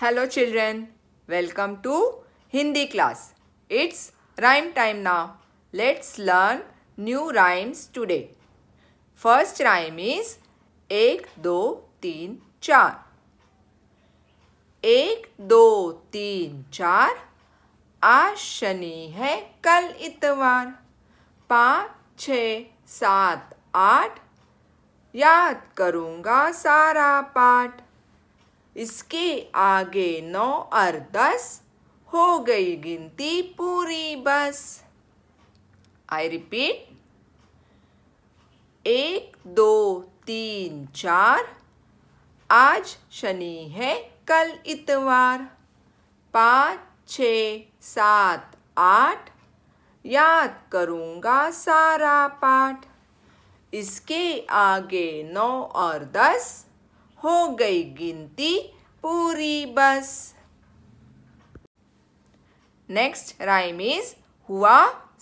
Hello children welcome to Hindi class it's rhyme time now let's learn new rhymes today first rhyme is एक दो तीन चार एक दो तीन चार आज शनि है कल इतवार पाँच छ सात आठ याद करूँगा सारा पाठ इसके आगे नौ और दस हो गई गिनती पूरी बस आई रिपीट एक दो तीन चार आज शनि है कल इतवार पाँच छ सात आठ याद करूँगा सारा पाठ इसके आगे नौ और दस हो गई गिनती पूरी बस नेक्स्ट राइम इज हुआ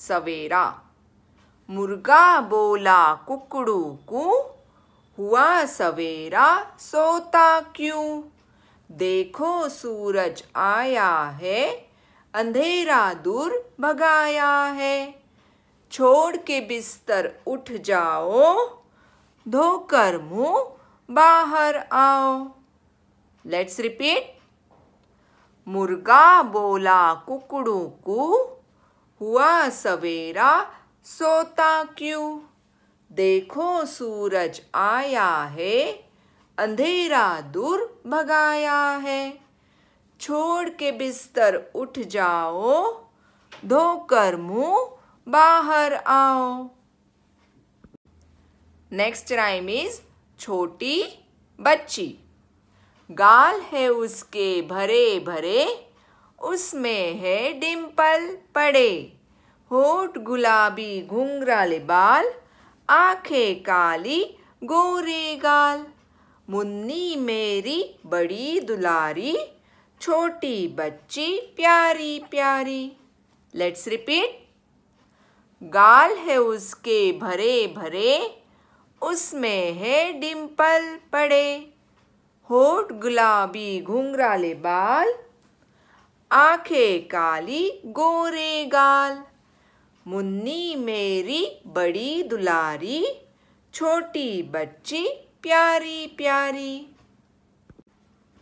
सवेरा मुर्गा बोला कुकड़ू को हुआ सवेरा सोता क्यों देखो सूरज आया है अंधेरा दूर भगाया है छोड़ के बिस्तर उठ जाओ धोकर मुंह बाहर आओ लेट्स रिपीट मुर्गा बोला कुकड़ू को हुआ सवेरा सोता क्यों देखो सूरज आया है अंधेरा दूर भगाया है छोड़ के बिस्तर उठ जाओ धोकर मुंह बाहर आओ नेक्स्ट राइम इज छोटी बच्ची गाल है उसके भरे भरे उसमें है डिंपल पड़े होठ गुलाबी घुंघराले बाल आंखें काली गोरे गाल मुन्नी मेरी बड़ी दुलारी छोटी बच्ची प्यारी प्यारी लेट्स रिपीट गाल है उसके भरे भरे उसमें है डिम्पल पड़े होठ गुलाबी घुंघराले बाल आंखें काली गोरे गाल मुन्नी मेरी बड़ी दुलारी छोटी बच्ची प्यारी प्यारी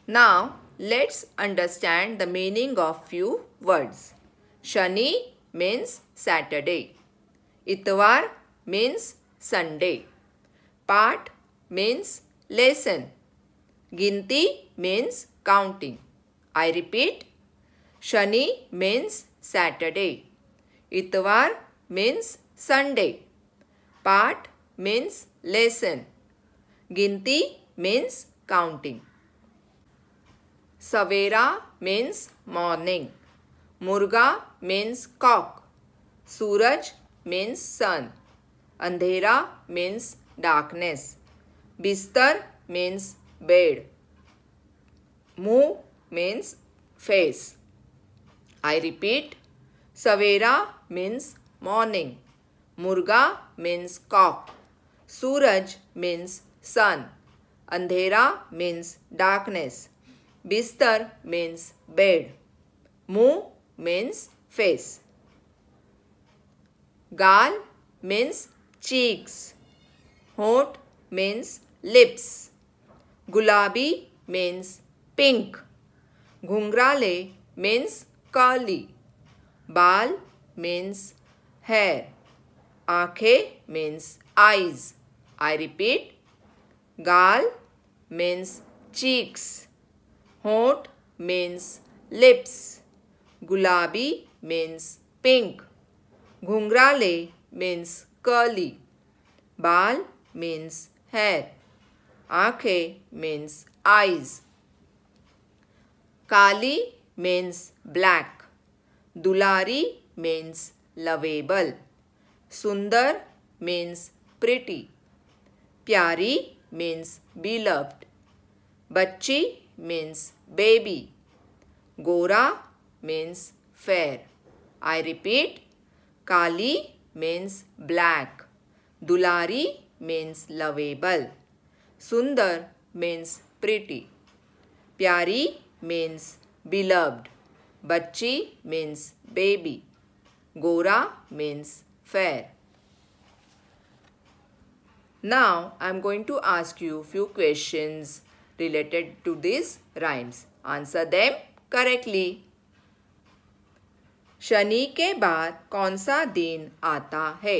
now let's understand the meaning of few words Shani means Saturday Itwar means Sunday paath means lesson ginti means counting I repeat Shani means Saturday Itwar means Sunday paath means lesson ginti means counting savera means morning murga means cock suraj means sun andhera means darkness. Bistar means bed. Mu means face. I repeat, Savera means morning. Murga means cock. Suraj means sun. Andhera means darkness. Bistar means bed. Mu means face. Gal means cheeks. Hoth means lips gulabi means pink ghunghrale means curly baal means hair aankhen means eyes I repeat gaal means cheeks hoth means lips gulabi means pink ghunghrale means curly baal means hair. Aankhe means eyes. Kali means black. Dulari means lovable. Sundar means pretty. Pyari means beloved. bachchi means baby. Gora means fair. I repeat, Kali means black. Dulari means lovable. Sundar means pretty. Pyari means beloved. Bachi means baby. Gora means fair. Now I am going to ask you few questions related to these rhymes. Answer them correctly. शनि के बाद कौन सा दिन आता है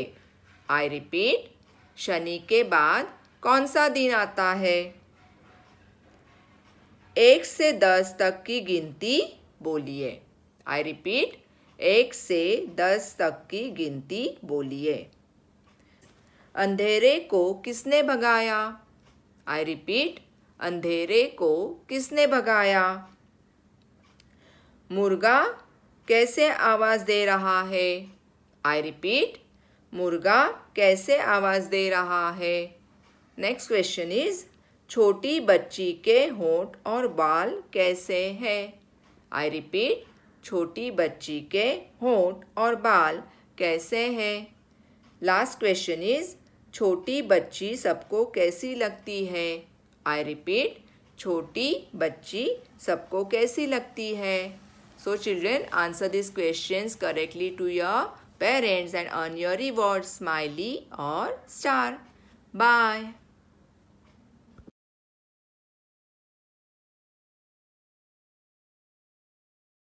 आई repeat Shani के बाद कौन सा दिन आता है एक से दस तक की गिनती बोलिए आई रिपीट एक से दस तक की गिनती बोलिए अंधेरे को किसने भगाया आई रिपीट अंधेरे को किसने भगाया मुर्गा कैसे आवाज़ दे रहा है आई रिपीट मुर्गा कैसे आवाज़ दे रहा है नेक्स्ट क्वेश्चन इज छोटी बच्ची के होंठ और बाल कैसे हैं आई रिपीट छोटी बच्ची के होंठ और बाल कैसे हैं लास्ट क्वेश्चन इज छोटी बच्ची सबको कैसी लगती है आई रिपीट छोटी बच्ची सबको कैसी लगती है so children answer this questions correctly to your parents and earn your reward smiley or star. Bye.